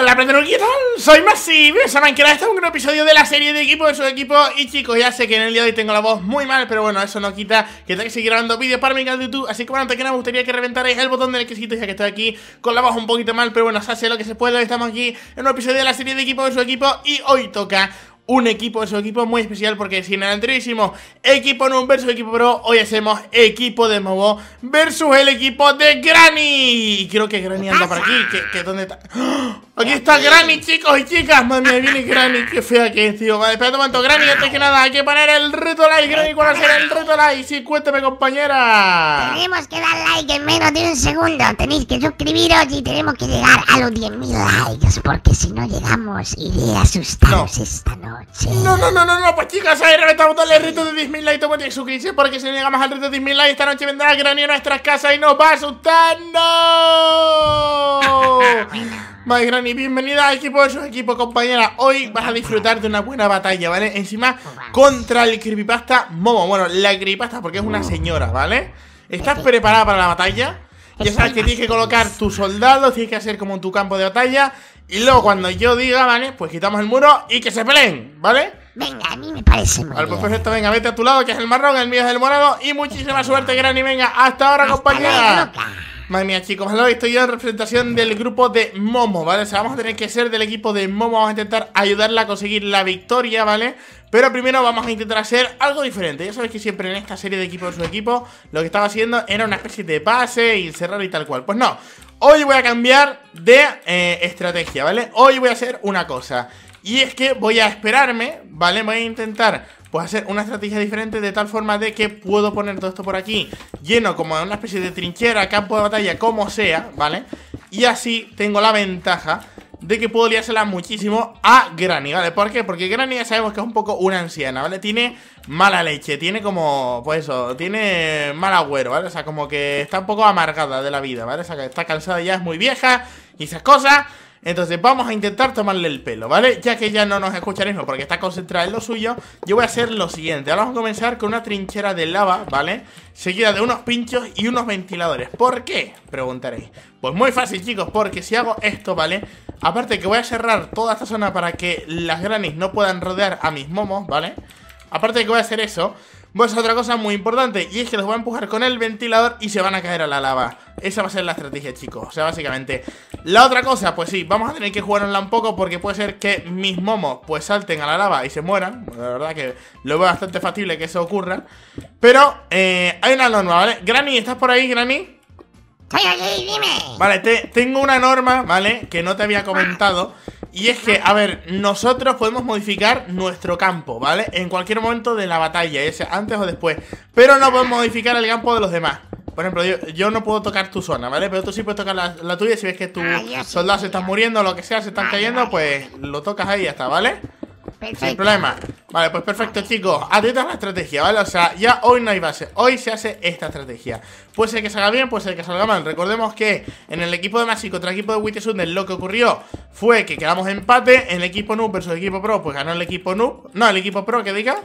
Hola, aprenderon ¿qué tal? Soy Maxi, bienvenidos a Minecraft. Este es un nuevo episodio de la serie de equipo de su equipo. Y chicos, ya sé que en el día de hoy tengo la voz muy mal, pero bueno, eso no quita que tenga que seguir grabando vídeos para mi canal de YouTube. Así que bueno, antes que nada, me gustaría que reventarais el botón de requisito, ya que estoy aquí con la voz un poquito mal, pero bueno, se hace lo que se puede. Estamos aquí en un episodio de la serie de equipo de su equipo. Y hoy toca un equipo de su equipo muy especial porque si en el anterior hicimos equipo no versus equipo pro, hoy hacemos equipo de Mobo versus el equipo de Granny. Y creo que Granny anda por aquí, que, dónde está... ¡Oh! Aquí está Granny, chicos y chicas. Madre mía, viene Granny. Qué fea que es, tío. Vale, espera un momento, Granny. Antes que nada, hay que poner el reto like. Granny, ¿cuál ser el reto like? Sí, cuénteme, compañera. Tenemos que dar like en menos de un segundo. Tenéis que suscribiros y tenemos que llegar a los 10.000 likes. Porque si no llegamos, iré a asustaros esta noche. No, no, no, no, no. Pues chicas, ahí reventamos el reto de 10.000 likes. tomate que suscribirse porque si no llegamos al reto de 10.000 likes, esta noche vendrá Granny a nuestras casas y nos va a asustar. ¡No! Vale, Granny, bienvenida al equipo, de sus equipos compañera. Hoy vas a disfrutar de una buena batalla, ¿vale? Encima, contra el creepypasta Momo. Bueno, la creepypasta porque es una señora, ¿vale? ¿Estás preparada para la batalla? Ya sabes que tienes que colocar tus soldados, tienes que hacer como en tu campo de batalla. Y luego cuando yo diga, ¿vale? Pues quitamos el muro y que se peleen, ¿vale? Venga, a mí me parece muy vale, pues perfecto, venga, vete a tu lado, que es el marrón, el mío es el morado. Y muchísima suerte, Granny, venga, hasta ahora, compañera. Madre mía, chicos, ¿vale? estoy yo en representación del grupo de Momo, ¿vale? O sea, vamos a tener que ser del equipo de Momo, vamos a intentar ayudarla a conseguir la victoria, ¿vale? Pero primero vamos a intentar hacer algo diferente Ya sabéis que siempre en esta serie de equipos su equipo Lo que estaba haciendo era una especie de pase y cerrar y tal cual Pues no, hoy voy a cambiar de eh, estrategia, ¿vale? Hoy voy a hacer una cosa Y es que voy a esperarme, ¿vale? Voy a intentar pues hacer una estrategia diferente de tal forma de que puedo poner todo esto por aquí, lleno como una especie de trinchera, campo de batalla, como sea, ¿vale? Y así tengo la ventaja de que puedo liársela muchísimo a Granny, ¿vale? ¿Por qué? Porque Granny ya sabemos que es un poco una anciana, ¿vale? Tiene mala leche, tiene como, pues eso, tiene mal agüero, ¿vale? O sea, como que está un poco amargada de la vida, ¿vale? O sea, que está cansada ya, es muy vieja y esas cosas... Entonces vamos a intentar tomarle el pelo, ¿vale? Ya que ya no nos escucha porque está concentrada en lo suyo Yo voy a hacer lo siguiente vamos a comenzar con una trinchera de lava, ¿vale? Seguida de unos pinchos y unos ventiladores ¿Por qué? Preguntaréis Pues muy fácil, chicos, porque si hago esto, ¿vale? Aparte que voy a cerrar toda esta zona para que las granis no puedan rodear a mis momos, ¿vale? Aparte que voy a hacer eso Vos, pues otra cosa muy importante, y es que los voy a empujar con el ventilador y se van a caer a la lava. Esa va a ser la estrategia, chicos. O sea, básicamente. La otra cosa, pues sí, vamos a tener que jugarla un poco porque puede ser que mis momos pues salten a la lava y se mueran. la verdad que lo veo bastante factible que eso ocurra. Pero eh, hay una norma, ¿vale? Granny, ¿estás por ahí, Granny? Estoy aquí, dime. Vale, tengo una norma, ¿vale? Que no te había comentado. Y es que, a ver, nosotros podemos modificar nuestro campo, ¿vale? En cualquier momento de la batalla, ya antes o después. Pero no podemos modificar el campo de los demás. Por ejemplo, yo, no puedo tocar tu zona, ¿vale? Pero tú sí puedes tocar la, tuya. Si ves que tus ah, soldados se están muriendo, o lo que sea, se están cayendo, pues lo tocas ahí y ya está, ¿vale? Sin problema. Vale, pues perfecto, chicos. te a la estrategia, ¿vale? O sea, ya hoy no hay base. Hoy se hace esta estrategia. Puede ser que salga bien, puede ser que salga mal. Recordemos que en el equipo de Masi contra el equipo de Wittesundel, lo que ocurrió fue que quedamos empate. En el equipo Noob versus el equipo Pro, pues ganó el equipo Noob. No, el equipo Pro, que diga.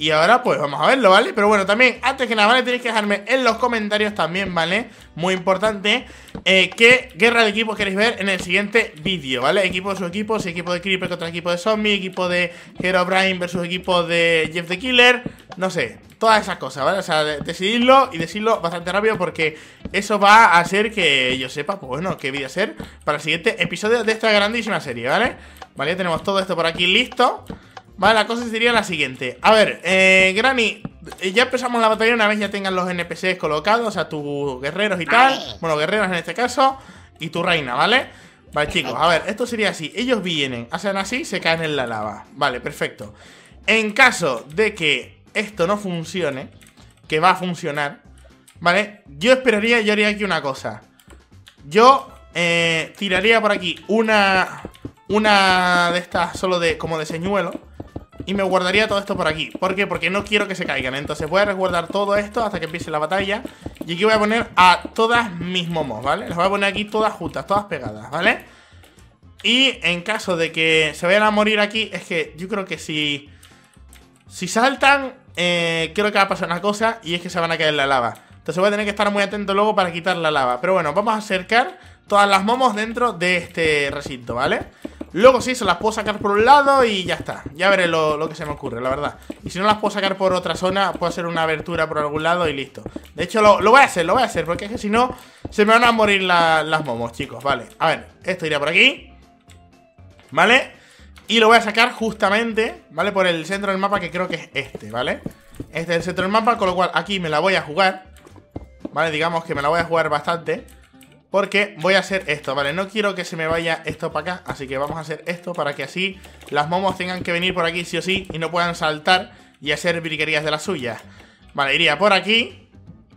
Y ahora pues vamos a verlo, ¿vale? Pero bueno, también, antes que nada, ¿vale? Tenéis que dejarme en los comentarios también, ¿vale? Muy importante, eh, qué guerra de equipos queréis ver en el siguiente vídeo, ¿vale? Equipo sus equipos, equipo de Creeper contra equipo de Zombie, equipo de Herobrine versus equipo de Jeff the Killer, no sé, todas esas cosas, ¿vale? O sea, decididlo y decidlo bastante rápido porque eso va a hacer que yo sepa, pues bueno, qué a hacer para el siguiente episodio de esta grandísima serie, ¿vale? Vale, tenemos todo esto por aquí listo. Vale, la cosa sería la siguiente. A ver, eh, Granny, ya empezamos la batalla una vez ya tengan los NPCs colocados, O sea, tus guerreros y tal. Bueno, guerreros en este caso, y tu reina, ¿vale? Vale, chicos, a ver, esto sería así. Ellos vienen, hacen así, se caen en la lava. Vale, perfecto. En caso de que esto no funcione, que va a funcionar, ¿vale? Yo esperaría, yo haría aquí una cosa. Yo eh, tiraría por aquí una... Una de estas solo de como de señuelo y me guardaría todo esto por aquí ¿Por qué? Porque no quiero que se caigan Entonces voy a resguardar todo esto hasta que empiece la batalla Y aquí voy a poner a todas mis momos, ¿vale? Las voy a poner aquí todas juntas, todas pegadas, ¿vale? Y en caso de que se vayan a morir aquí Es que yo creo que si... Si saltan, eh, creo que va a pasar una cosa Y es que se van a caer la lava Entonces voy a tener que estar muy atento luego para quitar la lava Pero bueno, vamos a acercar todas las momos dentro de este recinto, ¿vale? vale Luego sí, se las puedo sacar por un lado y ya está. Ya veré lo, que se me ocurre, la verdad. Y si no las puedo sacar por otra zona, puedo hacer una abertura por algún lado y listo. De hecho, lo, voy a hacer, lo voy a hacer, porque es que si no, se me van a morir las momos, chicos. Vale, a ver, esto iría por aquí. ¿Vale? Y lo voy a sacar justamente, ¿vale? Por el centro del mapa que creo que es este, ¿vale? Este es el centro del mapa, con lo cual aquí me la voy a jugar. ¿Vale? Digamos que me la voy a jugar bastante. Porque voy a hacer esto, ¿vale? No quiero que se me vaya esto para acá, así que vamos a hacer esto para que así las momos tengan que venir por aquí sí o sí y no puedan saltar y hacer briquerías de las suyas. Vale, iría por aquí.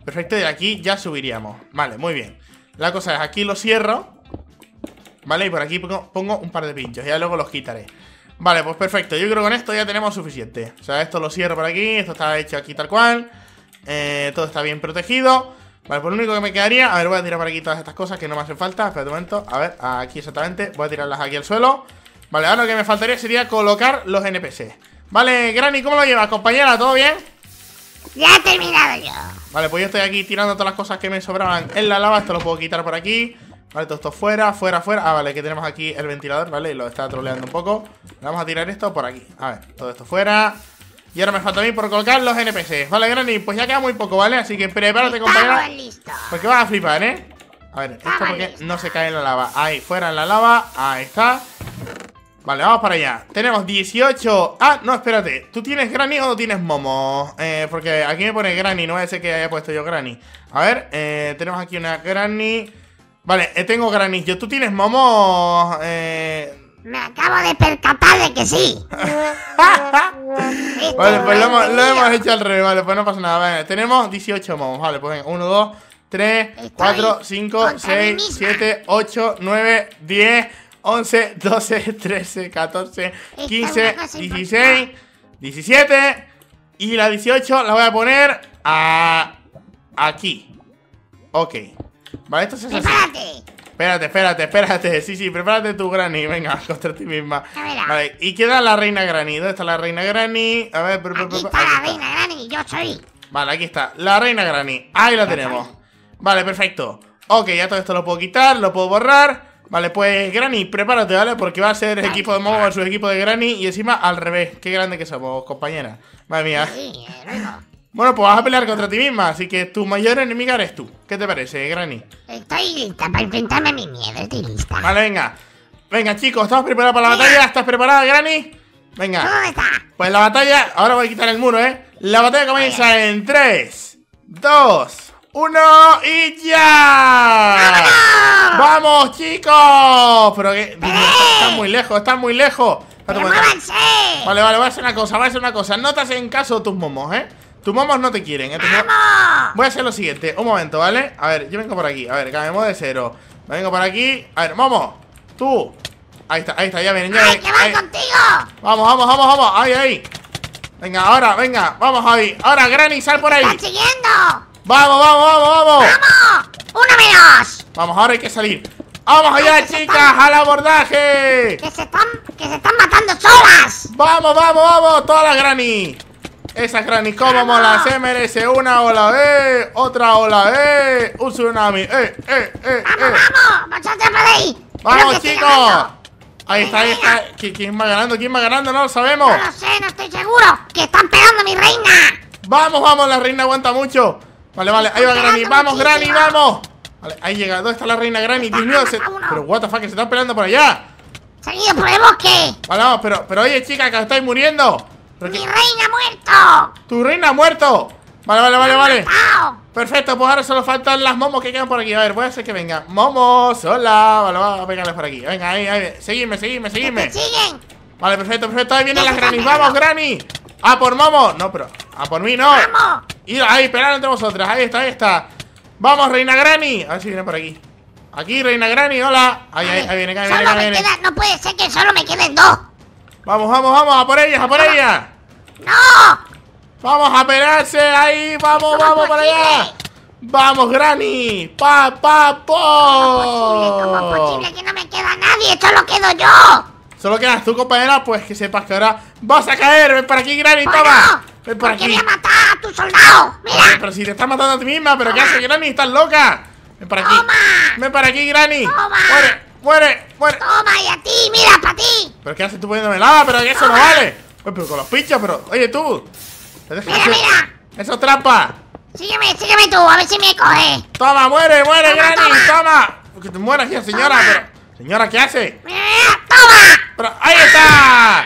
Perfecto, de aquí ya subiríamos. Vale, muy bien. La cosa es, aquí lo cierro. Vale, y por aquí pongo, un par de pinchos, ya luego los quitaré. Vale, pues perfecto, yo creo que con esto ya tenemos suficiente. O sea, esto lo cierro por aquí, esto está hecho aquí tal cual. Eh, todo está bien protegido. Vale, pues lo único que me quedaría A ver, voy a tirar por aquí todas estas cosas que no me hacen falta Espera un momento, a ver, aquí exactamente Voy a tirarlas aquí al suelo Vale, ahora lo que me faltaría sería colocar los NPC Vale, Granny, ¿cómo lo llevas, compañera? ¿Todo bien? Ya he terminado yo Vale, pues yo estoy aquí tirando todas las cosas que me sobraban en la lava Esto lo puedo quitar por aquí Vale, todo esto fuera, fuera, fuera Ah, vale, que tenemos aquí el ventilador, ¿vale? Y lo está troleando un poco Vamos a tirar esto por aquí A ver, todo esto fuera y ahora me falta a mí por colocar los NPCs Vale, Granny, pues ya queda muy poco, ¿vale? Así que prepárate, compañero Porque pues vas a flipar, ¿eh? A ver, esto porque no se cae en la lava Ahí, fuera en la lava, ahí está Vale, vamos para allá Tenemos 18... Ah, no, espérate ¿Tú tienes Granny o no tienes Momo? Eh, porque aquí me pone Granny, no es ese que haya puesto yo Granny A ver, eh, tenemos aquí una Granny Vale, eh, tengo Granny Yo, ¿tú tienes Momo? Eh... Me acabo de percatar de que sí. vale, pues lo hemos, este hecho al revés, vale, pues no pasa nada. Vale, tenemos 18 momos, vale, pues venga, 1, 2, 3, 4, 5, 6, 7, 8, 9, 10, 11, 12, 13, 14, 15, 16, 17 y la 18 la voy a poner a... aquí. Ok. Vale, esto es así. Espérate, espérate, espérate. Sí, sí, prepárate tu Granny. Venga, contra ti misma. Vale, ¿y queda la reina Granny? ¿Dónde está la reina Granny? A ver, pero, aquí, está la reina Granny, yo soy. Vale, aquí está, la reina Granny. Ahí la tenemos. Vale, perfecto. Ok, ya todo esto lo puedo quitar, lo puedo borrar. Vale, pues Granny, prepárate, ¿vale? Porque va a ser el equipo de Momo En su equipo de Granny y encima al revés. Qué grande que somos, compañera. Madre mía. Sí, eh, bueno, pues vas a pelear contra ti misma, así que tu mayor enemiga eres tú. ¿Qué te parece, Granny? Estoy lista para enfrentarme a mi miedo, estoy lista. Vale, venga. Venga, chicos, ¿estamos preparados para la batalla? ¿Estás preparada, Granny? Venga. ¿Cómo está? Pues la batalla... Ahora voy a quitar el muro, ¿eh? La batalla comienza en 3, 2, 1 y ya. ¡Vámonos! ¡Vamos, chicos! Pero que... Están muy lejos, están muy lejos. Vale, vale, voy a hacer una cosa, voy a hacer una cosa. No te hacen caso tus momos, ¿eh? Tus momos no te quieren, ¿eh? ¡Vamos! Voy a hacer lo siguiente, un momento, ¿vale? A ver, yo vengo por aquí, a ver, cambiemos de cero Me vengo por aquí, a ver, momo Tú, ahí está, ahí está, ya vienen, ya que van contigo! Vamos, vamos, vamos, vamos, ahí, ahí Venga, ahora, venga, vamos, Javi Ahora, Granny, sal por ahí ¡Están siguiendo! ¡Vamos, vamos, vamos, vamos! ¡Vamos! ¡Uno menos! Vamos, ahora hay que salir ¡Vamos allá, chicas! ¡Al abordaje! ¡Que se están... que se están matando solas! ¡Vamos, vamos, vamos! ¡Toda la Granny! Esa Granny como mola, se merece una ola eh otra ola eh un tsunami. ¡Eh, eh, eh! eh. ¡Vamos, vamos! ¡Machate por ahí! ¡Vamos, chicos! Ahí está, ahí está. ¿Quién va ganando? ¿Quién va ganando? No lo sabemos. No lo sé, no estoy seguro. ¡Que están pegando a mi reina! ¡Vamos, vamos! La reina aguanta mucho. Vale, vale, ahí va Granny. ¡Vamos, Granny, vamos! Vale, ahí llega. ¿Dónde está la reina Granny? Dios mío, Pero, what the fuck, que se están peleando por allá. ido por el bosque. Vale, vamos, pero, pero oye, chica, que estáis muriendo. ¡Mi reina ha muerto! ¡Tu reina ha muerto! Vale, vale, vale, vale. Perfecto, pues ahora solo faltan las momos que quedan por aquí. A ver, voy a hacer que venga. Momos, hola. Vale, vamos a pegarles por aquí. Venga, ahí, ahí. Seguidme, seguidme, seguidme. siguen! Vale, perfecto, perfecto. Ahí vienen las Granny ¡Vamos, granny! ¡A por momos! No, pero. ¡A por mí no! ¡Vamos! Y ahí, esperad entre vosotras. Ahí está, ahí está. ¡Vamos, reina granny! A ver si viene por aquí. Aquí, reina granny, hola. Ahí, ahí, ahí viene, ahí viene, ahí viene. no puede ser que solo me queden dos. Vamos, vamos, vamos, a por ellas, a por ellas. ¡No! ¡Vamos a pelearse ahí! ¡Vamos, vamos para allá! ¡Vamos, Granny! ¡Pa, pa, po! ¿Cómo es posible? ¡Que no me queda nadie! ¡Solo quedo yo! ¿Solo quedas tú, compañera? Pues que sepas que ahora vas a caer. ¡Ven para aquí, Granny! ¡Toma! ¡Ven para aquí! voy a matar a tu soldado! ¡Mira! pero si te estás matando a ti misma, ¿pero qué haces, Granny? ¡Estás loca! ¡Ven para aquí! Toma. ¡Ven para aquí, Granny! ¡Toma! ¡Muere, muere, muere! ¡Toma! ¡Y a ti! ¡Mira, para ti! ¿Pero qué haces tú poniéndome lava? ¡Pero eso no vale! pero con los pinchos, pero. Oye, tú. ¡Mira, mira! ¡Eso trampa! Sígueme, sígueme tú, a ver si me coge. Toma, muere, muere, Granny, toma. porque Que te mueras ya, señora, pero. Señora, ¿qué hace? ¡Toma! Pero, ¡Ahí está!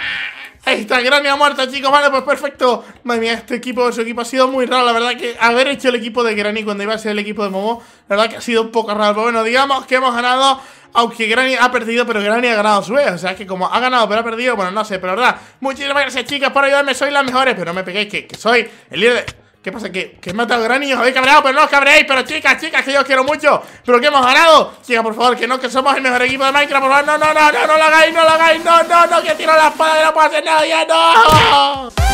Ahí está, Granny ha muerto, chicos. Vale, pues perfecto. Madre mía, este equipo, su equipo ha sido muy raro. La verdad que haber hecho el equipo de Granny cuando iba a ser el equipo de Momo, la verdad que ha sido un poco raro. Pero bueno, digamos que hemos ganado aunque Granny ha perdido, pero Granny ha ganado su vez. O sea, es que como ha ganado, pero ha perdido, bueno, no sé, pero la verdad. Muchísimas gracias, chicas, por ayudarme. soy las mejores, pero no me peguéis, que, soy el líder de... ¿Qué pasa? ¿Que, que he matado a Granny? ¿Os habéis cabreado? Pero no os cabreéis, pero chicas, chicas, que yo os quiero mucho Pero que hemos ganado Chicas, por favor, que no, que somos el mejor equipo de Minecraft Por favor, no, no, no, no, no lo hagáis, no lo hagáis No, no, no, que tiro la espada, y no puedo hacer nada ya, no